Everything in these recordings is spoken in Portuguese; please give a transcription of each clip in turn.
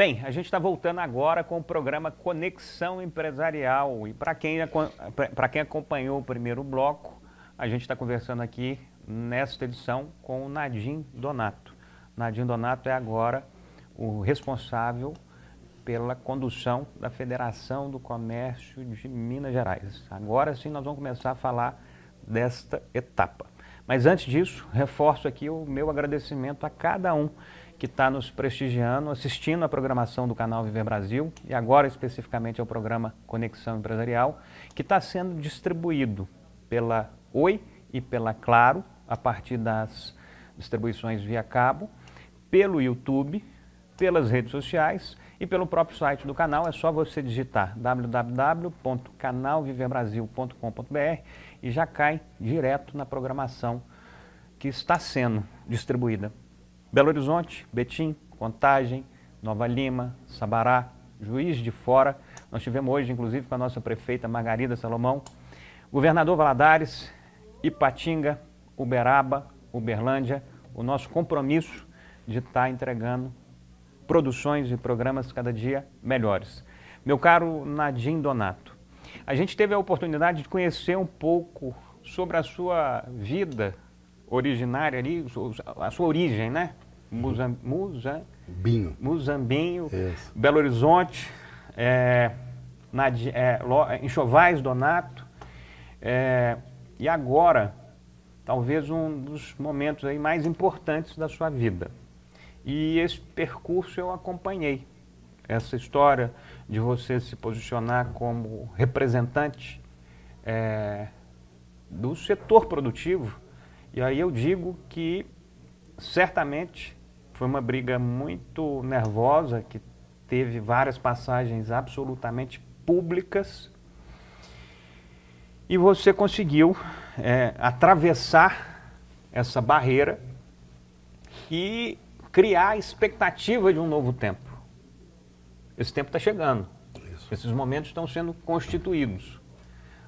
Bem, a gente está voltando agora com o programa Conexão Empresarial. E para quem, quem acompanhou o primeiro bloco, a gente está conversando aqui nesta edição com o Nadim Donato. Nadim Donato é agora o responsável pela condução da Federação do Comércio de Minas Gerais. Agora sim nós vamos começar a falar desta etapa. Mas antes disso, reforço aqui o meu agradecimento a cada um que está nos prestigiando, assistindo a programação do canal Viver Brasil e agora especificamente ao é programa Conexão Empresarial, que está sendo distribuído pela Oi e pela Claro, a partir das distribuições via cabo, pelo YouTube, pelas redes sociais e pelo próprio site do canal. É só você digitar www.canalviverbrasil.com.br e já cai direto na programação que está sendo distribuída Belo Horizonte, Betim, Contagem, Nova Lima, Sabará, Juiz de Fora. Nós tivemos hoje, inclusive, com a nossa prefeita Margarida Salomão, governador Valadares, Ipatinga, Uberaba, Uberlândia, o nosso compromisso de estar tá entregando produções e programas cada dia melhores. Meu caro Nadim Donato, a gente teve a oportunidade de conhecer um pouco sobre a sua vida originária ali, a sua origem, né? Uhum. Musa, Musa, Binho. Muzambinho, Isso. Belo Horizonte, é, é, é, Enxovais Donato. É, e agora, talvez um dos momentos aí mais importantes da sua vida. E esse percurso eu acompanhei. Essa história de você se posicionar como representante é, do setor produtivo e aí eu digo que certamente foi uma briga muito nervosa, que teve várias passagens absolutamente públicas. E você conseguiu é, atravessar essa barreira e criar a expectativa de um novo tempo. Esse tempo está chegando. Isso. Esses momentos estão sendo constituídos.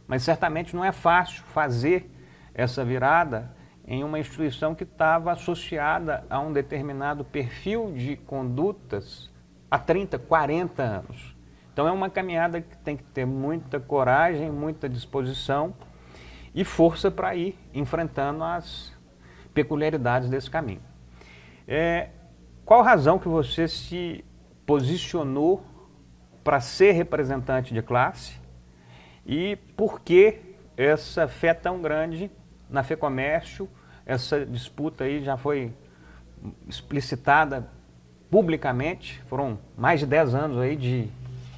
Mas certamente não é fácil fazer essa virada em uma instituição que estava associada a um determinado perfil de condutas há 30, 40 anos. Então é uma caminhada que tem que ter muita coragem, muita disposição e força para ir enfrentando as peculiaridades desse caminho. É, qual razão que você se posicionou para ser representante de classe e por que essa fé tão grande na FEComércio, essa disputa aí já foi explicitada publicamente, foram mais de 10 anos aí de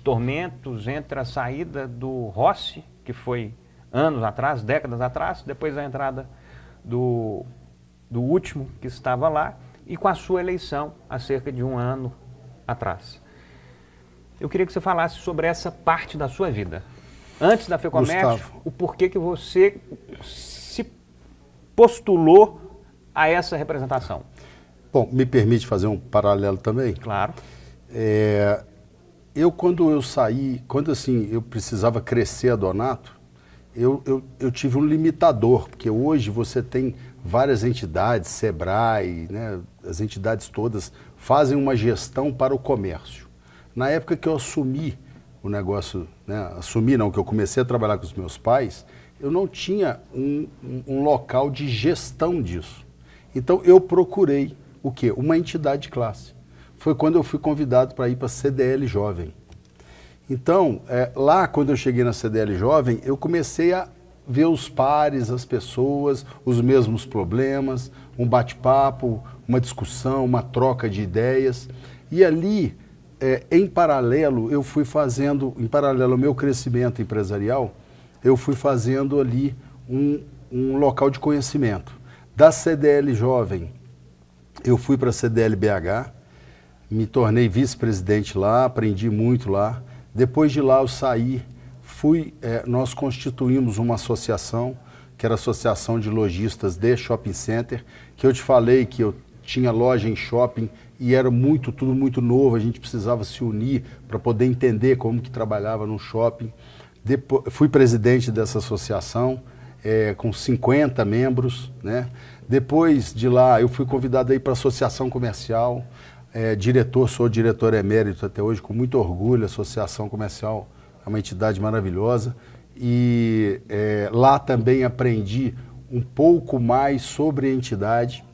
tormentos entre a saída do Rossi, que foi anos atrás, décadas atrás, depois a entrada do, do último que estava lá, e com a sua eleição há cerca de um ano atrás. Eu queria que você falasse sobre essa parte da sua vida. Antes da FEComércio, Gustavo. o porquê que você postulou a essa representação. Bom, me permite fazer um paralelo também? Claro. É, eu, quando eu saí, quando assim eu precisava crescer a Donato, eu, eu, eu tive um limitador, porque hoje você tem várias entidades, SEBRAE, né, as entidades todas fazem uma gestão para o comércio. Na época que eu assumi o negócio, né, assumi não, que eu comecei a trabalhar com os meus pais, eu não tinha um, um local de gestão disso. Então eu procurei o quê? Uma entidade de classe. Foi quando eu fui convidado para ir para a CDL Jovem. Então, é, lá quando eu cheguei na CDL Jovem, eu comecei a ver os pares, as pessoas, os mesmos problemas, um bate-papo, uma discussão, uma troca de ideias. E ali, é, em paralelo, eu fui fazendo, em paralelo ao meu crescimento empresarial, eu fui fazendo ali um, um local de conhecimento. Da CDL Jovem, eu fui para a CDL BH, me tornei vice-presidente lá, aprendi muito lá. Depois de lá eu saí, fui, é, nós constituímos uma associação, que era a Associação de Lojistas de Shopping Center, que eu te falei que eu tinha loja em shopping e era muito, tudo muito novo, a gente precisava se unir para poder entender como que trabalhava no shopping fui presidente dessa associação é, com 50 membros, né? Depois de lá, eu fui convidado aí para a associação comercial. É, diretor, sou diretor emérito até hoje, com muito orgulho. A associação comercial é uma entidade maravilhosa e é, lá também aprendi um pouco mais sobre a entidade.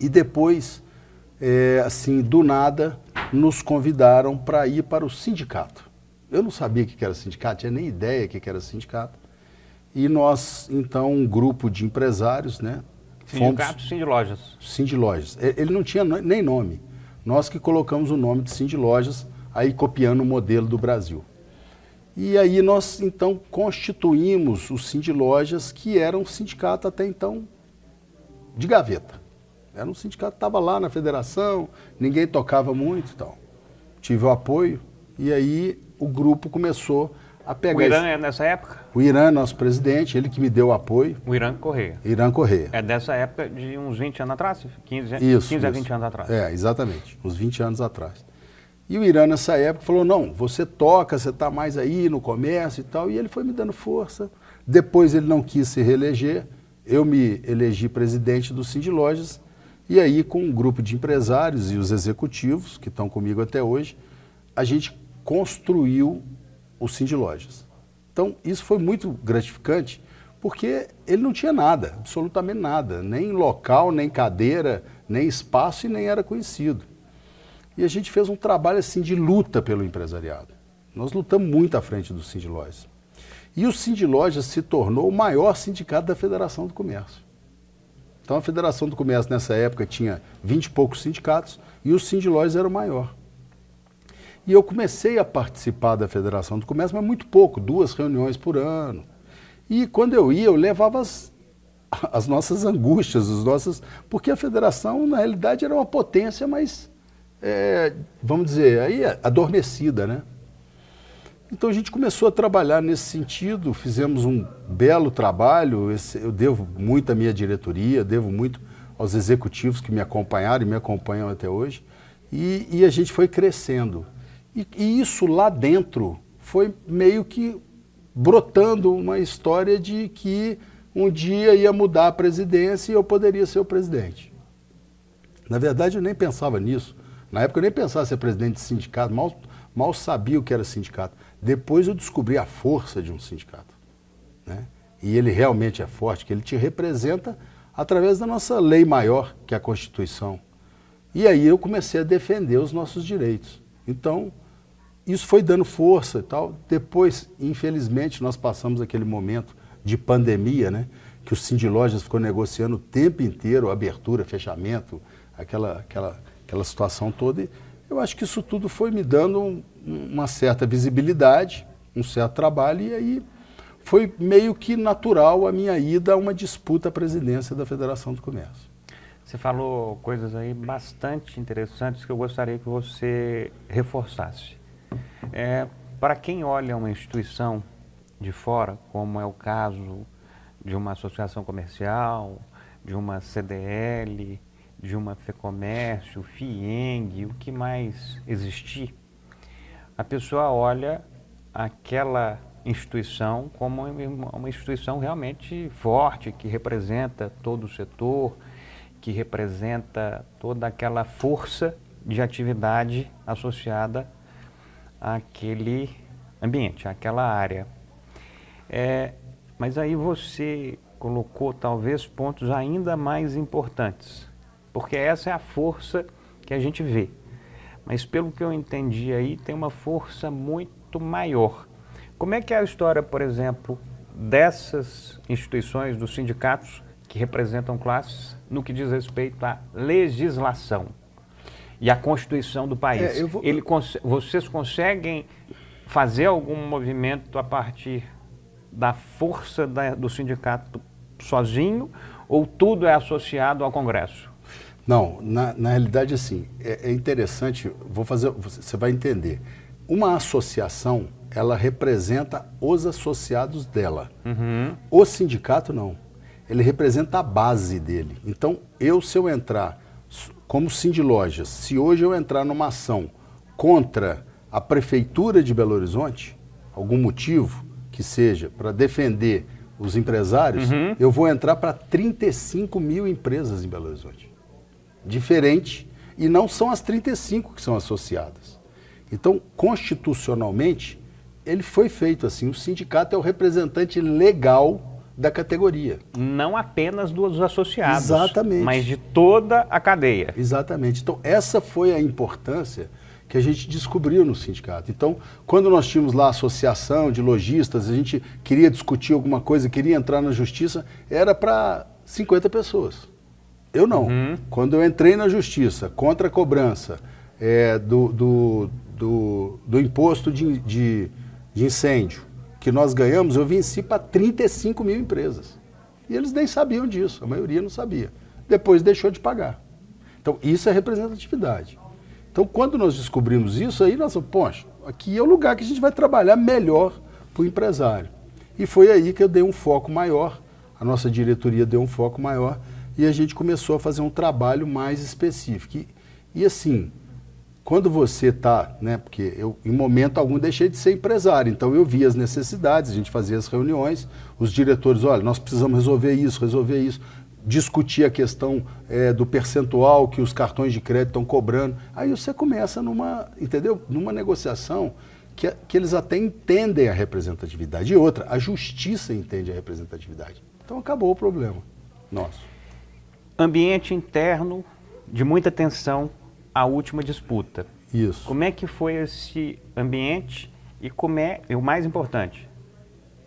E depois, é, assim, do nada, nos convidaram para ir para o sindicato. Eu não sabia o que era sindicato, tinha nem ideia o que era sindicato. E nós, então, um grupo de empresários, né? Sindicato Cindy Lojas. Cindy Lojas. Ele não tinha nem nome. Nós que colocamos o nome de Cindy Lojas, aí copiando o modelo do Brasil. E aí nós, então, constituímos o Cindy Lojas, que era um sindicato até então de gaveta. Era um sindicato que estava lá na federação, ninguém tocava muito e então. tal. Tive o apoio. E aí o grupo começou a pegar. O Irã esse... é nessa época? O Irã, é nosso presidente, ele que me deu apoio. O Irã Correia. Irã Correia. É dessa época de uns 20 anos atrás? 15, isso, 15 isso. a 20 anos atrás. É, exatamente, uns 20 anos atrás. E o Irã, nessa época, falou: não, você toca, você está mais aí no comércio e tal. E ele foi me dando força. Depois ele não quis se reeleger. Eu me elegi presidente do Cindy Lojas. E aí, com um grupo de empresários e os executivos que estão comigo até hoje, a gente construiu o Cindy Lojas. Então, isso foi muito gratificante, porque ele não tinha nada, absolutamente nada, nem local, nem cadeira, nem espaço e nem era conhecido. E a gente fez um trabalho assim de luta pelo empresariado. Nós lutamos muito à frente do Cindy Lojas. E o Cindy Lojas se tornou o maior sindicato da Federação do Comércio. Então a Federação do Comércio nessa época tinha 20 e poucos sindicatos e o Cindy Lojas era o maior. E eu comecei a participar da Federação do Comércio, mas muito pouco, duas reuniões por ano. E quando eu ia, eu levava as, as nossas angústias, os nossas, porque a federação, na realidade, era uma potência, mas, é, vamos dizer, aí é adormecida, né? Então a gente começou a trabalhar nesse sentido, fizemos um belo trabalho. eu devo muito à minha diretoria, devo muito aos executivos que me acompanharam e me acompanham até hoje. E, e a gente foi crescendo. E, e isso lá dentro foi meio que brotando uma história de que um dia ia mudar a presidência e eu poderia ser o presidente. Na verdade, eu nem pensava nisso. Na época, eu nem pensava ser presidente de sindicato, mal, mal sabia o que era sindicato. Depois, eu descobri a força de um sindicato. Né? E ele realmente é forte, que ele te representa através da nossa lei maior, que é a Constituição. E aí eu comecei a defender os nossos direitos. Então, isso foi dando força e tal. Depois, infelizmente, nós passamos aquele momento de pandemia, né? Que o Cindy Lojas ficou negociando o tempo inteiro, abertura, fechamento, aquela, aquela, aquela situação toda. E eu acho que isso tudo foi me dando um, uma certa visibilidade, um certo trabalho, e aí foi meio que natural a minha ida a uma disputa à presidência da Federação do Comércio. Você falou coisas aí bastante interessantes que eu gostaria que você reforçasse. É, para quem olha uma instituição de fora, como é o caso de uma associação comercial, de uma CDL, de uma FEComércio, FIENG, o que mais existir, a pessoa olha aquela instituição como uma instituição realmente forte, que representa todo o setor, que representa toda aquela força de atividade associada aquele ambiente, aquela área. É, mas aí você colocou talvez pontos ainda mais importantes, porque essa é a força que a gente vê. Mas pelo que eu entendi aí, tem uma força muito maior. Como é que é a história, por exemplo, dessas instituições, dos sindicatos que representam classes, no que diz respeito à legislação? e a Constituição do país. É, vou... Ele, vocês conseguem fazer algum movimento a partir da força da, do sindicato sozinho ou tudo é associado ao Congresso? Não, na, na realidade, assim, é, é interessante, vou fazer, você vai entender. Uma associação, ela representa os associados dela. Uhum. O sindicato, não. Ele representa a base dele. Então, eu, se eu entrar como Cindy Lojas, se hoje eu entrar numa ação contra a Prefeitura de Belo Horizonte, algum motivo que seja para defender os empresários, uhum. eu vou entrar para 35 mil empresas em Belo Horizonte. Diferente, e não são as 35 que são associadas. Então, constitucionalmente, ele foi feito assim: o sindicato é o representante legal da categoria. Não apenas dos associados, Exatamente. mas de toda a cadeia. Exatamente. Então, essa foi a importância que a gente descobriu no sindicato. Então, quando nós tínhamos lá a associação de lojistas, a gente queria discutir alguma coisa, queria entrar na justiça, era para 50 pessoas. Eu não. Uhum. Quando eu entrei na justiça contra a cobrança é, do, do, do, do, imposto de, de, de incêndio, que nós ganhamos, eu venci para 35 mil empresas. E eles nem sabiam disso, a maioria não sabia. Depois deixou de pagar. Então, isso é representatividade. Então, quando nós descobrimos isso, aí nós falamos, poxa, aqui é o lugar que a gente vai trabalhar melhor para o empresário. E foi aí que eu dei um foco maior, a nossa diretoria deu um foco maior, e a gente começou a fazer um trabalho mais específico. E, e assim, quando você está, né, porque eu em momento algum deixei de ser empresário, então eu via as necessidades, a gente fazia as reuniões, os diretores, olha, nós precisamos resolver isso, resolver isso, discutir a questão é, do percentual que os cartões de crédito estão cobrando. Aí você começa numa, entendeu? Numa negociação que, é, que eles até entendem a representatividade. E outra, a justiça entende a representatividade. Então acabou o problema nosso. Ambiente interno de muita tensão a última disputa. Isso. Como é que foi esse ambiente e como é, e o mais importante,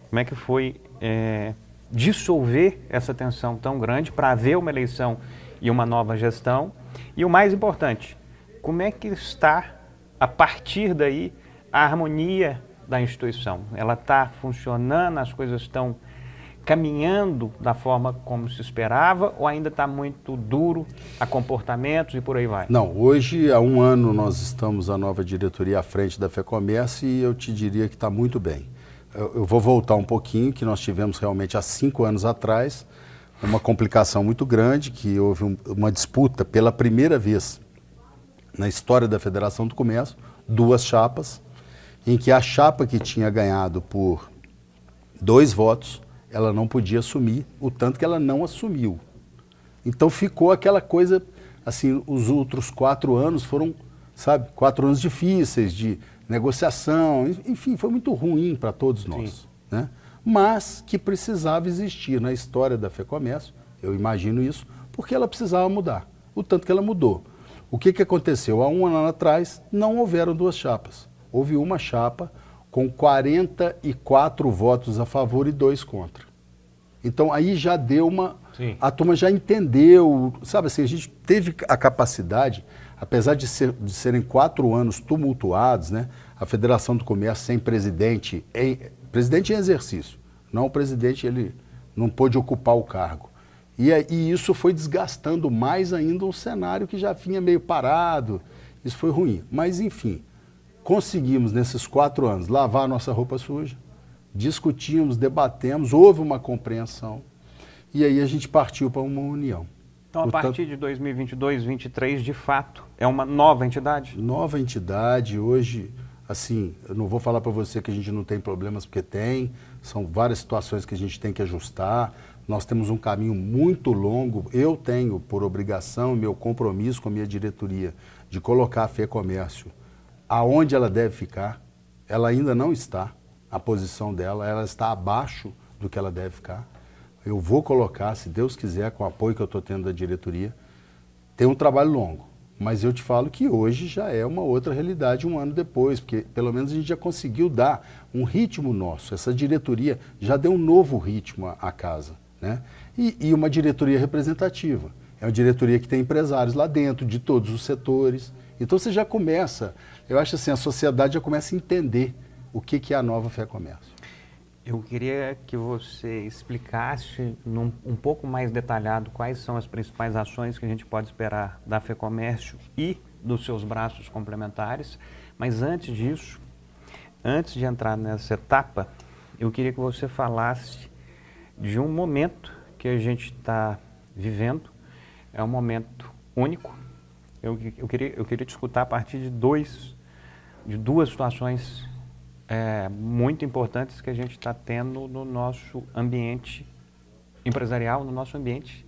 como é que foi é, dissolver essa tensão tão grande para haver uma eleição e uma nova gestão? E o mais importante, como é que está, a partir daí, a harmonia da instituição? Ela está funcionando, as coisas estão caminhando da forma como se esperava ou ainda está muito duro a comportamentos e por aí vai? Não, hoje há um ano nós estamos a nova diretoria à frente da FEComércio e eu te diria que está muito bem. Eu, eu, vou voltar um pouquinho, que nós tivemos realmente há cinco anos atrás uma complicação muito grande, que houve um, uma disputa pela primeira vez na história da Federação do Comércio, duas chapas, em que a chapa que tinha ganhado por dois votos ela não podia assumir o tanto que ela não assumiu. Então ficou aquela coisa, assim, os outros quatro anos foram, sabe, quatro anos difíceis de negociação, enfim, foi muito ruim para todos nós. Sim. Né? Mas que precisava existir na história da FEComércio, eu imagino isso, porque ela precisava mudar, o tanto que ela mudou. O que, que aconteceu? Há um ano atrás não houveram duas chapas. Houve uma chapa com 44 votos a favor e dois contra. Então aí já deu uma. Sim. A turma já entendeu, sabe assim, a gente teve a capacidade, apesar de, ser, de serem quatro anos tumultuados, né? A Federação do Comércio sem presidente, em, presidente em exercício, não o presidente, ele não pôde ocupar o cargo. E, e isso foi desgastando mais ainda um cenário que já vinha meio parado. Isso foi ruim. Mas, enfim, conseguimos, nesses quatro anos, lavar nossa roupa suja, discutimos, debatemos, houve uma compreensão. E aí a gente partiu para uma união. Então, a Portanto, partir de 2022, 2023, de fato, é uma nova entidade? Nova entidade. Hoje, assim, eu não vou falar para você que a gente não tem problemas, porque tem. São várias situações que a gente tem que ajustar. Nós temos um caminho muito longo. Eu tenho, por obrigação, meu compromisso com a minha diretoria, de colocar a Fê Comércio aonde ela deve ficar. Ela ainda não está, a posição dela, ela está abaixo do que ela deve ficar. Eu vou colocar, se Deus quiser, com o apoio que eu estou tendo da diretoria, tem um trabalho longo. Mas eu te falo que hoje já é uma outra realidade um ano depois, porque pelo menos a gente já conseguiu dar um ritmo nosso. Essa diretoria já deu um novo ritmo à casa. Né? E, e uma diretoria representativa. É uma diretoria que tem empresários lá dentro, de todos os setores. Então você já começa, eu acho assim, a sociedade já começa a entender o que, que é a nova fé comércio. Eu queria que você explicasse num, um pouco mais detalhado quais são as principais ações que a gente pode esperar da FEComércio e dos seus braços complementares. Mas antes disso, antes de entrar nessa etapa, eu queria que você falasse de um momento que a gente está vivendo. É um momento único, eu, eu, queria, eu queria te escutar a partir de, dois, de duas situações é, muito importantes que a gente está tendo no nosso ambiente empresarial, no nosso ambiente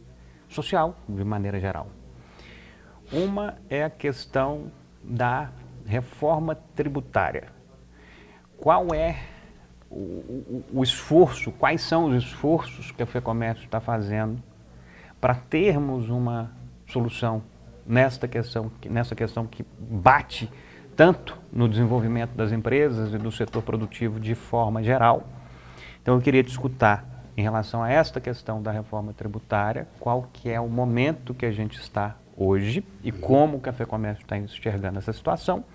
social, de maneira geral. Uma é a questão da reforma tributária. Qual é o, o, o esforço, quais são os esforços que a FEComércio está fazendo para termos uma solução nesta questão, nessa questão que bate tanto no desenvolvimento das empresas e do setor produtivo de forma geral. Então eu queria te escutar em relação a esta questão da reforma tributária, qual que é o momento que a gente está hoje e uhum. como o Café Comércio está enxergando essa situação.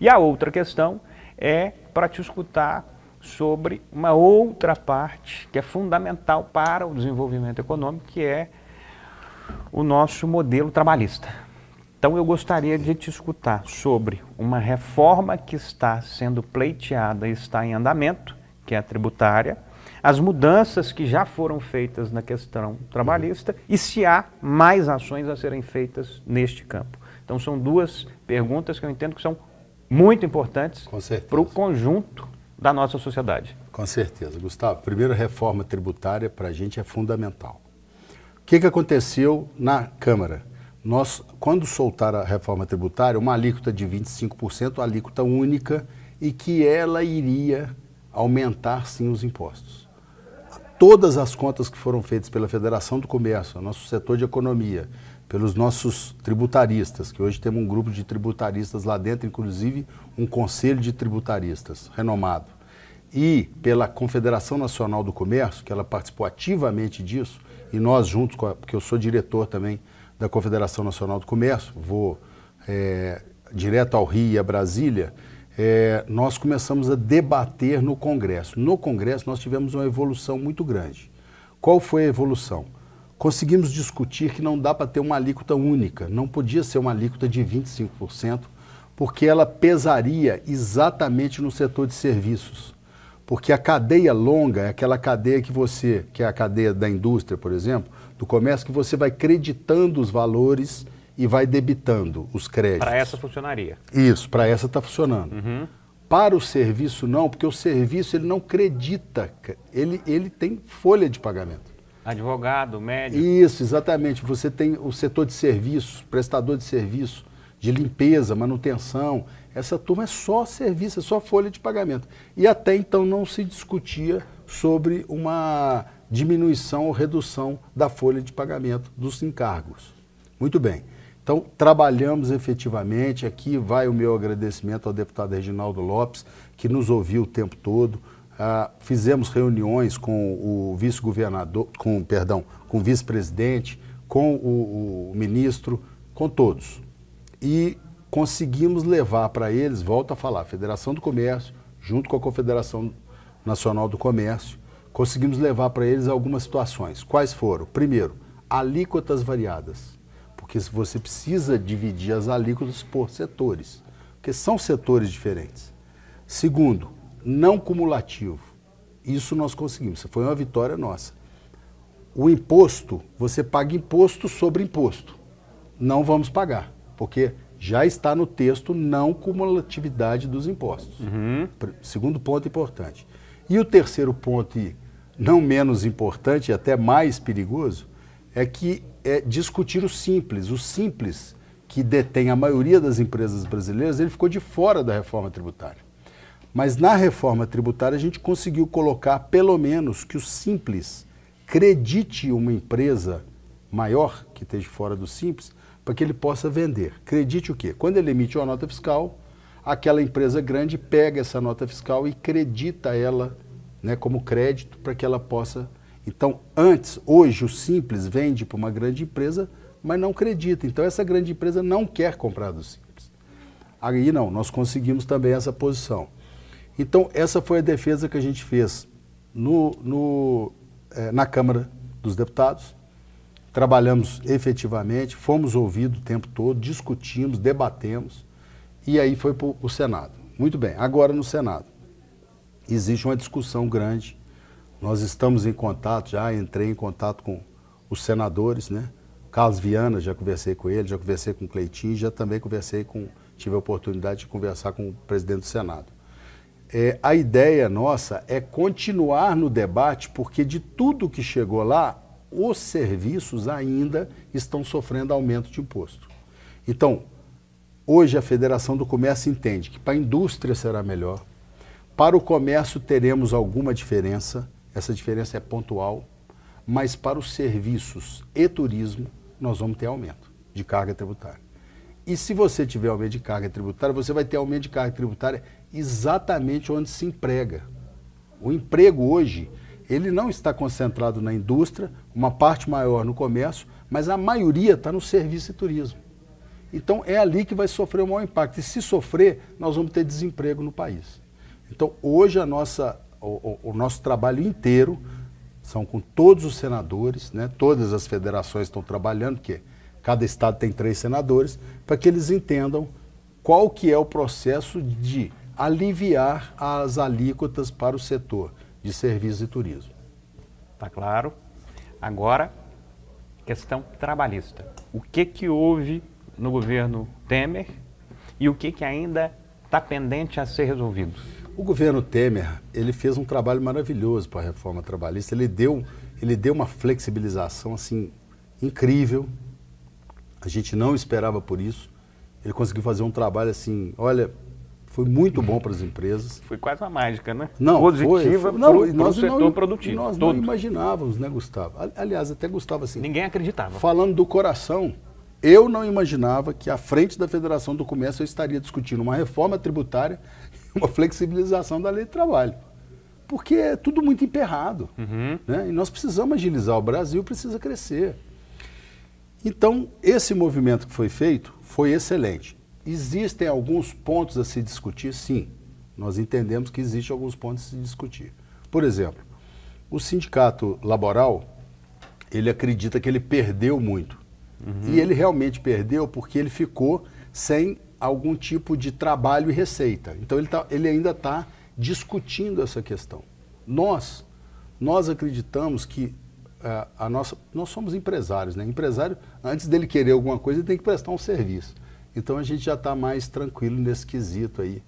E a outra questão é para te escutar sobre uma outra parte que é fundamental para o desenvolvimento econômico, que é o nosso modelo trabalhista. Então eu gostaria de te escutar sobre uma reforma que está sendo pleiteada e está em andamento, que é a tributária, as mudanças que já foram feitas na questão trabalhista e se há mais ações a serem feitas neste campo. Então são duas perguntas que eu entendo que são muito importantes para o conjunto da nossa sociedade. Com certeza, Gustavo. Primeiro, reforma tributária para a gente é fundamental. O que, que aconteceu na Câmara? Nós, quando soltaram a reforma tributária, uma alíquota de 25%, alíquota única, e que ela iria aumentar sim os impostos. Todas as contas que foram feitas pela Federação do Comércio, nosso setor de economia, pelos nossos tributaristas, que hoje temos um grupo de tributaristas lá dentro, inclusive um conselho de tributaristas renomado, e pela Confederação Nacional do Comércio, que ela participou ativamente disso, e nós juntos, a, porque eu sou diretor também da Confederação Nacional do Comércio, vou é, direto ao Rio e a Brasília, é, nós começamos a debater no Congresso. No Congresso nós tivemos uma evolução muito grande. Qual foi a evolução? Conseguimos discutir que não dá para ter uma alíquota única, não podia ser uma alíquota de 25%, porque ela pesaria exatamente no setor de serviços. Porque a cadeia longa é aquela cadeia que você, que é a cadeia da indústria, por exemplo, do comércio, que você vai creditando os valores e vai debitando os créditos. Para essa funcionaria. Isso, para essa está funcionando. Uhum. Para o serviço não, porque o serviço ele não credita, ele, ele tem folha de pagamento. Advogado, médico. Isso, exatamente. Você tem o setor de serviços, prestador de serviço, de limpeza, manutenção, essa turma é só serviço, é só folha de pagamento. E até então não se discutia sobre uma diminuição ou redução da folha de pagamento dos encargos. Muito bem. Então, trabalhamos efetivamente. Aqui vai o meu agradecimento ao deputado Reginaldo Lopes, que nos ouviu o tempo todo. Ah, fizemos reuniões com o vice-governador, com, perdão, com o vice-presidente, com o, o ministro, com todos. E conseguimos levar para eles, volto a falar, a Federação do Comércio, junto com a Confederação Nacional do Comércio, conseguimos levar para eles algumas situações. Quais foram? Primeiro, alíquotas variadas, porque você precisa dividir as alíquotas por setores, porque são setores diferentes. Segundo, não cumulativo. Isso nós conseguimos, foi uma vitória nossa. O imposto, você paga imposto sobre imposto. Não vamos pagar, porque já está no texto não cumulatividade dos impostos. Uhum. Segundo ponto importante. E o terceiro ponto, e não menos importante e até mais perigoso, é que é discutir o simples. O simples, que detém a maioria das empresas brasileiras, ele ficou de fora da reforma tributária. Mas na reforma tributária a gente conseguiu colocar, pelo menos, que o simples credite uma empresa maior, que esteja fora do simples, para que ele possa vender. Credite o quê? Quando ele emite uma nota fiscal, aquela empresa grande pega essa nota fiscal e credita ela né, como crédito para que ela possa. Então, antes, hoje, o Simples vende para uma grande empresa, mas não acredita. Então, essa grande empresa não quer comprar do Simples. Aí não, nós conseguimos também essa posição. Então, essa foi a defesa que a gente fez no, no, eh, na Câmara dos Deputados trabalhamos efetivamente, fomos ouvidos o tempo todo, discutimos, debatemos, e aí foi para o Senado. Muito bem, agora no Senado. Existe uma discussão grande, nós estamos em contato, já entrei em contato com os senadores, né? Carlos Viana, já conversei com ele, já conversei com o Cleitinho, já também conversei com, tive a oportunidade de conversar com o presidente do Senado. É, a ideia nossa é continuar no debate, porque de tudo que chegou lá, os serviços ainda estão sofrendo aumento de imposto. Então, hoje a Federação do Comércio entende que para a indústria será melhor, para o comércio teremos alguma diferença, essa diferença é pontual, mas para os serviços e turismo nós vamos ter aumento de carga tributária. E se você tiver aumento de carga tributária, você vai ter aumento de carga tributária exatamente onde se emprega. O emprego hoje ele não está concentrado na indústria, uma parte maior no comércio, mas a maioria está no serviço e turismo. Então é ali que vai sofrer o maior impacto. E se sofrer, nós vamos ter desemprego no país. Então hoje a nossa, o, o nosso trabalho inteiro são com todos os senadores, né? todas as federações estão trabalhando, porque cada estado tem três senadores, para que eles entendam qual que é o processo de aliviar as alíquotas para o setor de serviços e turismo. Tá claro. Agora, questão trabalhista. O que que houve no governo Temer e o que que ainda está pendente a ser resolvido? O governo Temer, ele fez um trabalho maravilhoso para a reforma trabalhista. Ele deu, ele deu uma flexibilização assim incrível. A gente não esperava por isso. Ele conseguiu fazer um trabalho assim, olha, foi muito bom para as empresas. Foi quase uma mágica, né? Não, Positiva foi, foi, não, pro, nós pro setor não, produtivo. Nós não imaginávamos, né, Gustavo? Aliás, até Gustavo assim. Ninguém acreditava. Falando do coração, eu não imaginava que à frente da Federação do Comércio eu estaria discutindo uma reforma tributária e uma flexibilização da lei de trabalho. Porque é tudo muito emperrado. Uhum. Né? E nós precisamos agilizar. O Brasil precisa crescer. Então, esse movimento que foi feito foi excelente. Existem alguns pontos a se discutir, sim. Nós entendemos que existem alguns pontos a se discutir. Por exemplo, o sindicato laboral, ele acredita que ele perdeu muito. Uhum. E ele realmente perdeu porque ele ficou sem algum tipo de trabalho e receita. Então ele, tá, ele ainda está discutindo essa questão. Nós, nós acreditamos que eh, a nossa, nós somos empresários, né? Empresário, antes dele querer alguma coisa, ele tem que prestar um serviço. Então a gente já está mais tranquilo nesse quesito aí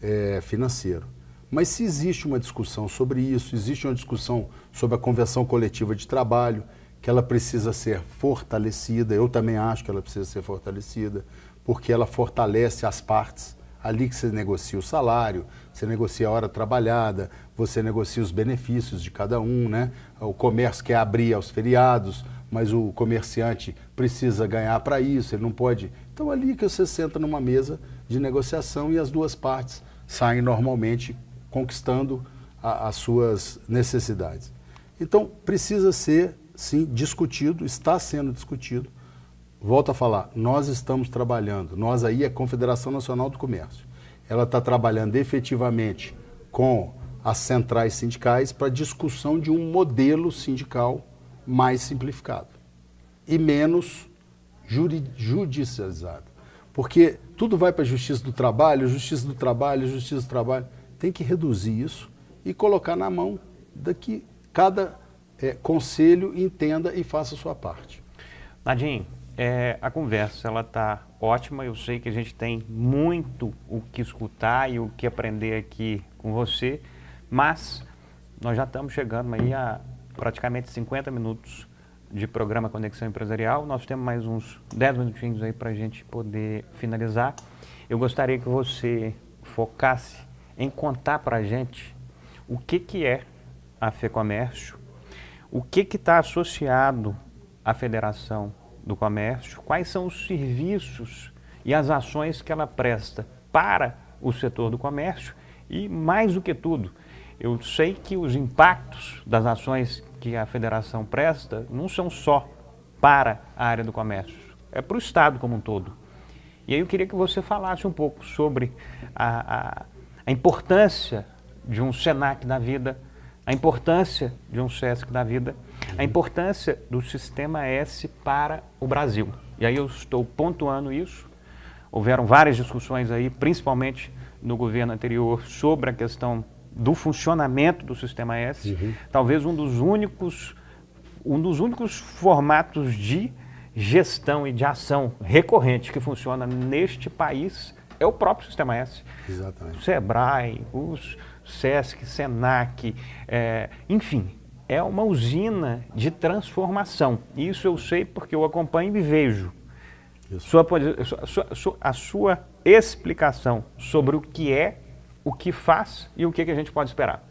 é, financeiro. Mas se existe uma discussão sobre isso, existe uma discussão sobre a convenção coletiva de trabalho, que ela precisa ser fortalecida, eu também acho que ela precisa ser fortalecida, porque ela fortalece as partes. Ali que você negocia o salário, você negocia a hora trabalhada, você negocia os benefícios de cada um, né? O comércio quer abrir aos feriados, mas o comerciante precisa ganhar para isso, ele não pode então, ali que você senta numa mesa de negociação e as duas partes saem normalmente conquistando a, as suas necessidades. Então, precisa ser, sim, discutido, está sendo discutido. Volto a falar, nós estamos trabalhando, nós aí, a é Confederação Nacional do Comércio, ela está trabalhando efetivamente com as centrais sindicais para discussão de um modelo sindical mais simplificado e menos judicializado. Porque tudo vai para a justiça do trabalho, justiça do trabalho, justiça do trabalho. Tem que reduzir isso e colocar na mão da que cada é, conselho entenda e faça a sua parte. Nadim, é, a conversa ela está ótima. Eu sei que a gente tem muito o que escutar e o que aprender aqui com você, mas nós já estamos chegando aí a praticamente 50 minutos de programa Conexão Empresarial. Nós temos mais uns 10 minutinhos aí para a gente poder finalizar. Eu gostaria que você focasse em contar para a gente o que, que é a FEComércio, o que está associado à Federação do Comércio, quais são os serviços e as ações que ela presta para o setor do comércio e, mais do que tudo, eu sei que os impactos das ações que a federação presta não são só para a área do comércio, é para o Estado como um todo. E aí eu queria que você falasse um pouco sobre a, a, a importância de um SENAC da vida, a importância de um SESC da vida, a importância do Sistema S para o Brasil. E aí eu estou pontuando isso. Houveram várias discussões aí, principalmente no governo anterior, sobre a questão do funcionamento do sistema S, uhum. talvez um dos únicos um dos únicos formatos de gestão e de ação recorrente que funciona neste país é o próprio sistema S. Exatamente. O Sebrae, os SESC, SENAC, é, enfim, é uma usina de transformação. Isso eu sei porque eu acompanho e vejo. Sua, a, sua, a sua explicação sobre o que é o que faz e o que, que a gente pode esperar.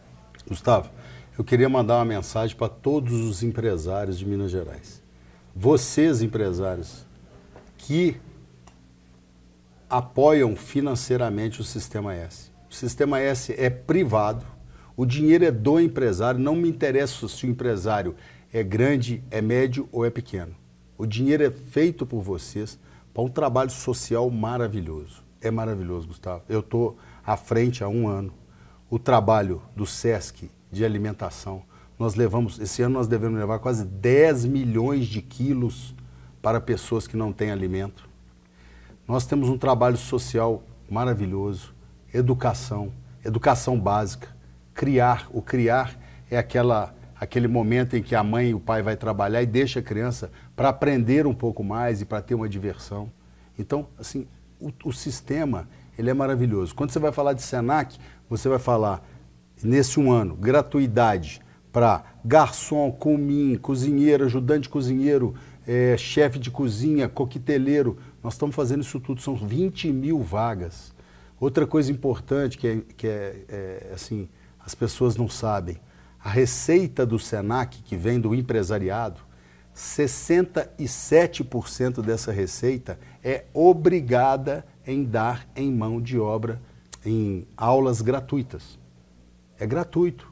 Gustavo, eu queria mandar uma mensagem para todos os empresários de Minas Gerais. Vocês, empresários, que apoiam financeiramente o Sistema S. O Sistema S é privado, o dinheiro é do empresário, não me interessa se o empresário é grande, é médio ou é pequeno. O dinheiro é feito por vocês para um trabalho social maravilhoso. É maravilhoso, Gustavo. Eu estou. Tô à frente há um ano o trabalho do SESC de alimentação. Nós levamos, esse ano nós devemos levar quase 10 milhões de quilos para pessoas que não têm alimento. Nós temos um trabalho social maravilhoso, educação, educação básica, criar. O criar é aquela aquele momento em que a mãe e o pai vai trabalhar e deixa a criança para aprender um pouco mais e para ter uma diversão. Então, assim, o, o sistema ele é maravilhoso. Quando você vai falar de SENAC, você vai falar, nesse um ano, gratuidade para garçom, comim, cozinheiro, ajudante de cozinheiro, é, chefe de cozinha, coqueteleiro. Nós estamos fazendo isso tudo, são 20 mil vagas. Outra coisa importante que, é, que é, é, assim, as pessoas não sabem, a receita do SENAC, que vem do empresariado, 67% dessa receita é obrigada em dar em mão de obra em aulas gratuitas. É gratuito.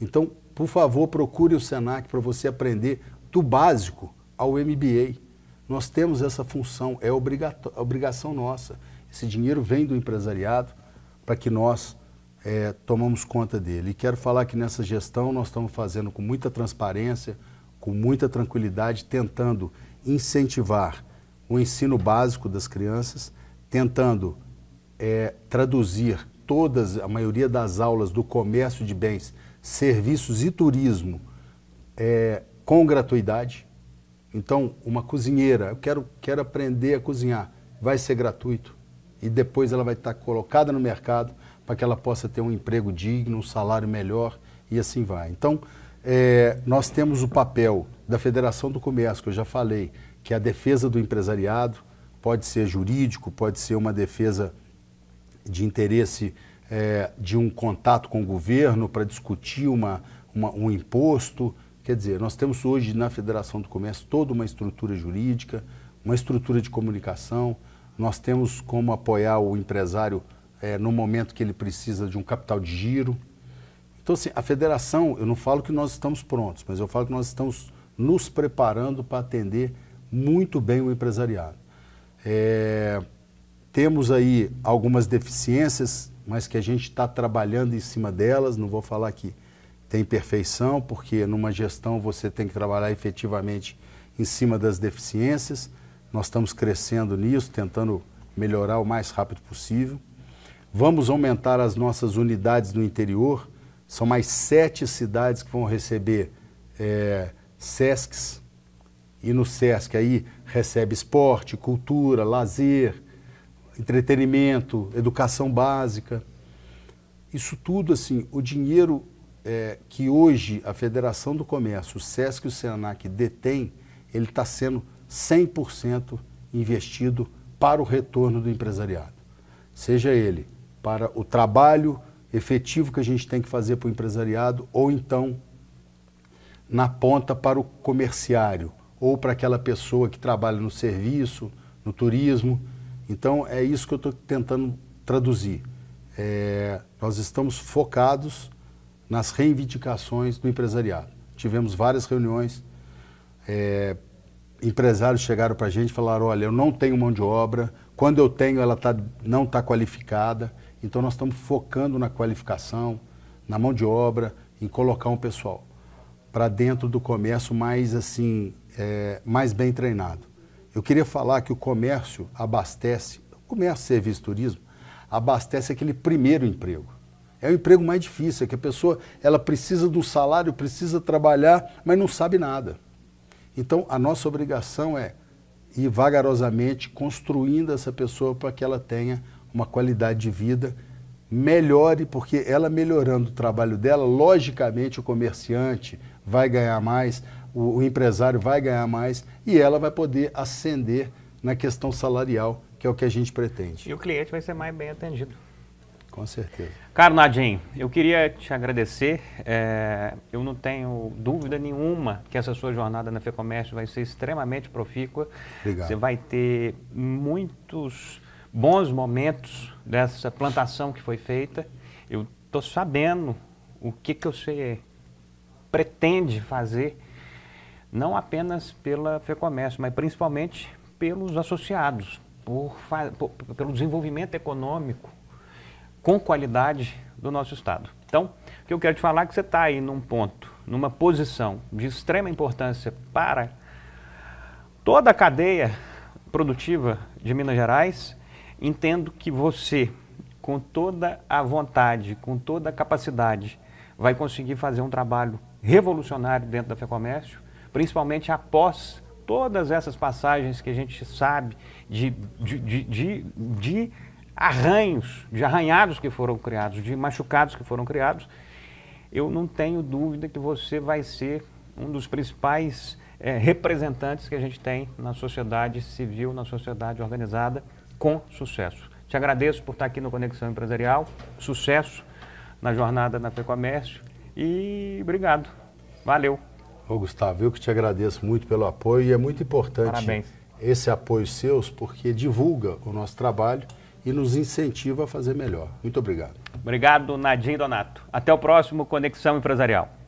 Então, por favor, procure o SENAC para você aprender do básico ao MBA. Nós temos essa função, é obrigação nossa. Esse dinheiro vem do empresariado para que nós é, tomamos conta dele. E quero falar que nessa gestão nós estamos fazendo com muita transparência, com muita tranquilidade, tentando incentivar o ensino básico das crianças tentando é, traduzir todas, a maioria das aulas do comércio de bens, serviços e turismo é, com gratuidade. Então, uma cozinheira, eu quero, quero aprender a cozinhar, vai ser gratuito. E depois ela vai estar colocada no mercado para que ela possa ter um emprego digno, um salário melhor e assim vai. Então, é, nós temos o papel da Federação do Comércio, que eu já falei, que é a defesa do empresariado, pode ser jurídico, pode ser uma defesa de interesse é, de um contato com o governo para discutir uma, uma, um imposto. Quer dizer, nós temos hoje na Federação do Comércio toda uma estrutura jurídica, uma estrutura de comunicação, nós temos como apoiar o empresário é, no momento que ele precisa de um capital de giro. Então, assim, a federação, eu não falo que nós estamos prontos, mas eu falo que nós estamos nos preparando para atender muito bem o empresariado. É, temos aí algumas deficiências, mas que a gente está trabalhando em cima delas, não vou falar que Tem perfeição, porque numa gestão você tem que trabalhar efetivamente em cima das deficiências. Nós estamos crescendo nisso, tentando melhorar o mais rápido possível. Vamos aumentar as nossas unidades no interior. São mais sete cidades que vão receber é, SESCs, e no SESC aí recebe esporte, cultura, lazer, entretenimento, educação básica. Isso tudo, assim, o dinheiro é, que hoje a Federação do Comércio, o SESC e o SENAC detém, ele está sendo 100% investido para o retorno do empresariado. Seja ele para o trabalho efetivo que a gente tem que fazer para o empresariado ou então na ponta para o comerciário, ou para aquela pessoa que trabalha no serviço, no turismo. Então, é isso que eu estou tentando traduzir. É, nós estamos focados nas reivindicações do empresariado. Tivemos várias reuniões, é, empresários chegaram para a gente e falaram: olha, eu não tenho mão de obra, quando eu tenho, ela tá, não está qualificada. Então, nós estamos focando na qualificação, na mão de obra, em colocar um pessoal para dentro do comércio mais assim é, mais bem treinado. Eu queria falar que o comércio abastece, o comércio, serviço, turismo, abastece aquele primeiro emprego. É o emprego mais difícil, é que a pessoa ela precisa do salário, precisa trabalhar, mas não sabe nada. Então, a nossa obrigação é ir vagarosamente construindo essa pessoa para que ela tenha uma qualidade de vida melhore, porque ela melhorando o trabalho dela, logicamente o comerciante vai ganhar mais, o, o empresário vai ganhar mais e ela vai poder ascender na questão salarial, que é o que a gente pretende. E o cliente vai ser mais bem atendido. Com certeza. Caro Nadim, eu queria te agradecer. É, eu não tenho dúvida nenhuma que essa sua jornada na FEComércio vai ser extremamente profícua. Obrigado. Você vai ter muitos bons momentos dessa plantação que foi feita. Eu estou sabendo o que, que você pretende fazer, não apenas pela FEComércio, mas principalmente pelos associados, por, por, pelo desenvolvimento econômico com qualidade do nosso Estado. Então, o que eu quero te falar é que você está aí num ponto, numa posição de extrema importância para toda a cadeia produtiva de Minas Gerais entendo que você, com toda a vontade, com toda a capacidade, vai conseguir fazer um trabalho revolucionário dentro da FEComércio, principalmente após todas essas passagens que a gente sabe de, de, de, de, de arranhos, de arranhados que foram criados, de machucados que foram criados, eu não tenho dúvida que você vai ser um dos principais é, representantes que a gente tem na sociedade civil, na sociedade organizada, com sucesso. Te agradeço por estar aqui no Conexão Empresarial. Sucesso na jornada na FEComércio e obrigado. Valeu. Ô Gustavo, eu que te agradeço muito pelo apoio e é muito importante Parabéns. esse apoio seus porque divulga o nosso trabalho e nos incentiva a fazer melhor. Muito obrigado. Obrigado, Nadim Donato. Até o próximo Conexão Empresarial.